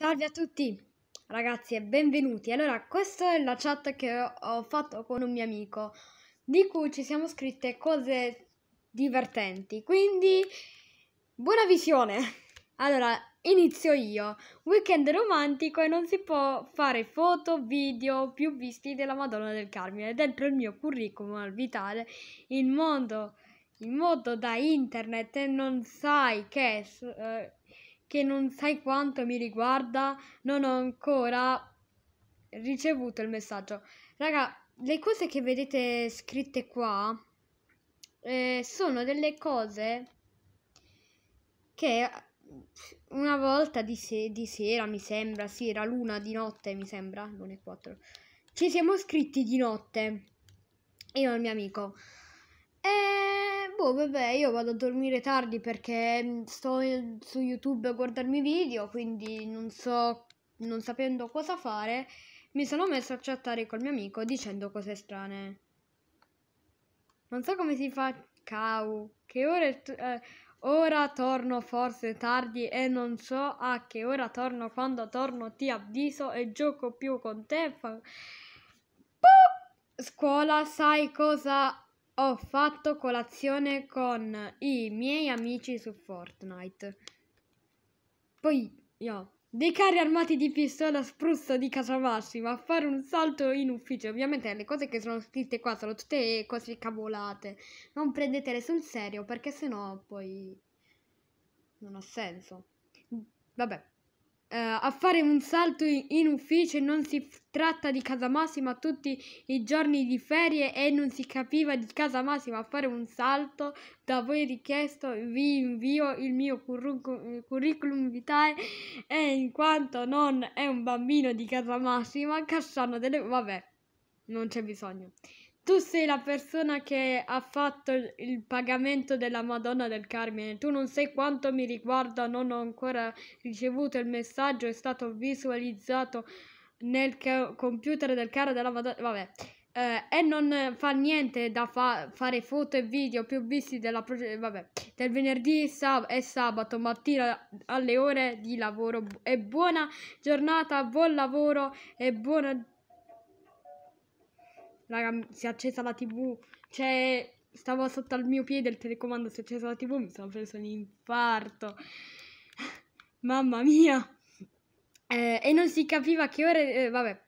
Salve a tutti ragazzi e benvenuti. Allora, questa è la chat che ho fatto con un mio amico di cui ci siamo scritte cose divertenti. Quindi buona visione. Allora, inizio io. Weekend romantico e non si può fare foto, video più visti della Madonna del Carmine dentro il mio curriculum vitale. Il mondo in modo da internet e non sai che eh, che non sai quanto mi riguarda, non ho ancora ricevuto il messaggio. Raga, le cose che vedete scritte qua eh, sono delle cose che eh, una volta di, se- di, sera, mi sembra, sì, era l'una di notte, mi sembra, luna e quattro, Ci siamo scritti di notte, io e il mio amico. E boh, vabbè, io vado a dormire tardi perché mm, sto mm, su YouTube a guardarmi video, quindi non so, non sapendo cosa fare, mi sono messo a chattare col mio amico dicendo cose strane. Non so come si fa, cau, che ora, eh, ora torno forse tardi e non so a che ora torno, quando torno ti avviso e gioco più con te. Fa... Boh, scuola, sai cosa ho fatto colazione con i miei amici su Fortnite. Poi, io, dei carri armati di pistola spruzzo di casa massima a fare un salto in ufficio. Ovviamente le cose che sono scritte qua sono tutte cose cavolate. Non prendetele sul serio perché sennò poi non ha senso. Vabbè. Eh, a fare un salto in ufficio non si tratta di casa massima tutti i giorni di ferie e non si capiva di casa massima a fare un salto da voi richiesto vi invio il mio curriculum, curriculum vitae e in quanto non è un bambino di casa massima Cassano delle... vabbè non c'è bisogno tu sei la persona che ha fatto il pagamento della Madonna del Carmine. Tu non sai quanto mi riguarda, non ho ancora ricevuto il messaggio, è stato visualizzato nel computer del caro della Madonna. Vabbè. Eh, e non fa niente da fa fare foto e video più visti della vabbè, del venerdì sab e sabato mattina alle ore di lavoro. E buona giornata, buon lavoro e buona giornata raga, si è accesa la tv, cioè, stavo sotto al mio piede il telecomando, si è accesa la tv, mi sono preso un infarto. Mamma mia! Eh, e non si capiva che ore... Eh, vabbè.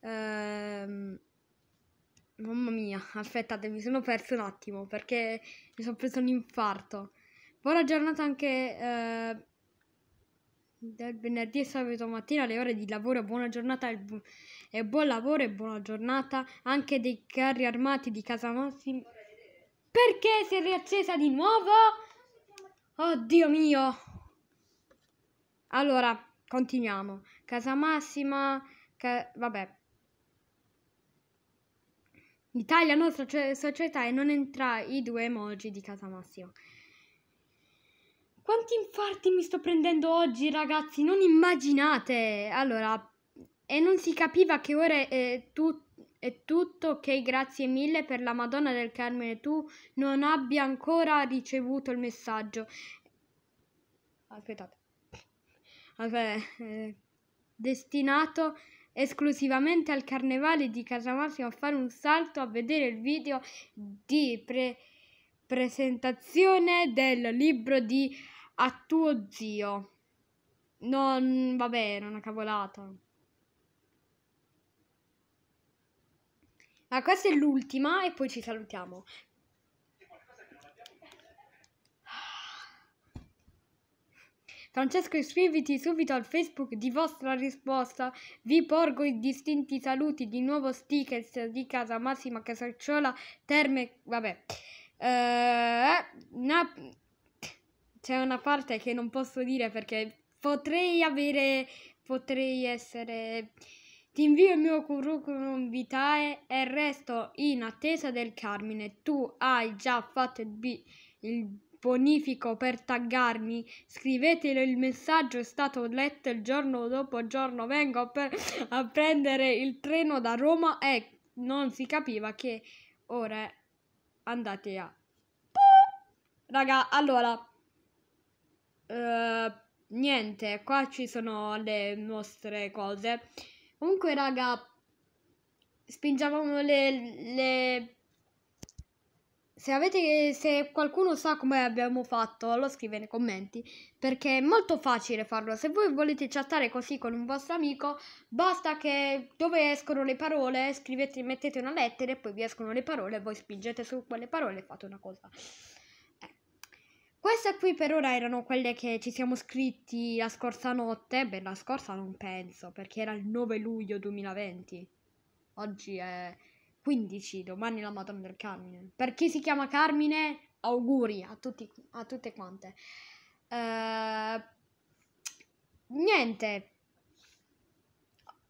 Ehm... Mamma mia, aspettate, mi sono perso un attimo perché mi sono preso un infarto. Buona giornata anche... Eh del venerdì e sabato mattina alle ore di lavoro. Buona giornata e, bu- e buon lavoro e buona giornata anche dei carri armati di Casa Massimo. Perché si è riaccesa di nuovo? Oddio mio! Allora, continuiamo. Casa Massima, ca- vabbè. Italia, nostra società e non entra i due emoji di Casa Massima. Quanti infarti mi sto prendendo oggi, ragazzi? Non immaginate! Allora, e non si capiva che ora è, tu è tutto, ok, grazie mille per la Madonna del Carmine, tu non abbia ancora ricevuto il messaggio. Aspettate. Vabbè, eh, destinato esclusivamente al carnevale di Casamassima a fare un salto a vedere il video di pre presentazione del libro di a tuo zio. Non, va bene, una cavolata. Ma questa è l'ultima e poi ci salutiamo. Francesco iscriviti subito al Facebook di vostra risposta. Vi porgo i distinti saluti di nuovo stickers di casa Massima Casacciola Terme... Vabbè. Eh, na, c'è una parte che non posso dire perché potrei avere, potrei essere... Ti invio il mio curriculum vitae e resto in attesa del Carmine. Tu hai già fatto il, b- il bonifico per taggarmi. Scrivetelo, il messaggio è stato letto il giorno dopo giorno. Vengo per, a prendere il treno da Roma e non si capiva che ora andate a... Raga, allora... Ehm, niente, qua ci sono le nostre cose. Comunque, raga, spingiamo le, le... Se, avete, se qualcuno sa come abbiamo fatto, lo scrive nei commenti, perché è molto facile farlo. Se voi volete chattare così con un vostro amico, basta che dove escono le parole, scrivete, mettete una lettera e poi vi escono le parole, voi spingete su quelle parole e fate una cosa. Queste qui per ora erano quelle che ci siamo scritti la scorsa notte. Beh, la scorsa non penso, perché era il 9 luglio 2020. Oggi è 15, domani la Madonna del Carmine. Per chi si chiama Carmine, auguri a, tutti, a tutte quante. Uh, niente,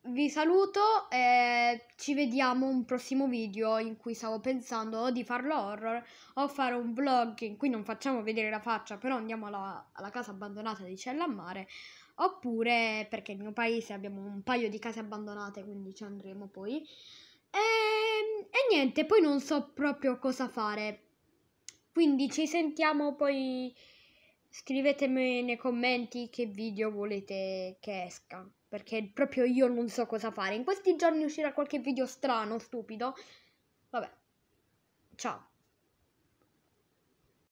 vi saluto e ci vediamo un prossimo video in cui stavo pensando o di farlo horror o fare un vlog in cui non facciamo vedere la faccia però andiamo alla, alla casa abbandonata di Cella Mare oppure perché nel mio paese abbiamo un paio di case abbandonate quindi ci andremo poi e, ehm, e niente poi non so proprio cosa fare quindi ci sentiamo poi scrivetemi nei commenti che video volete che esca, perché proprio io non so cosa fare. In questi giorni uscirà qualche video strano, stupido. Vabbè, ciao.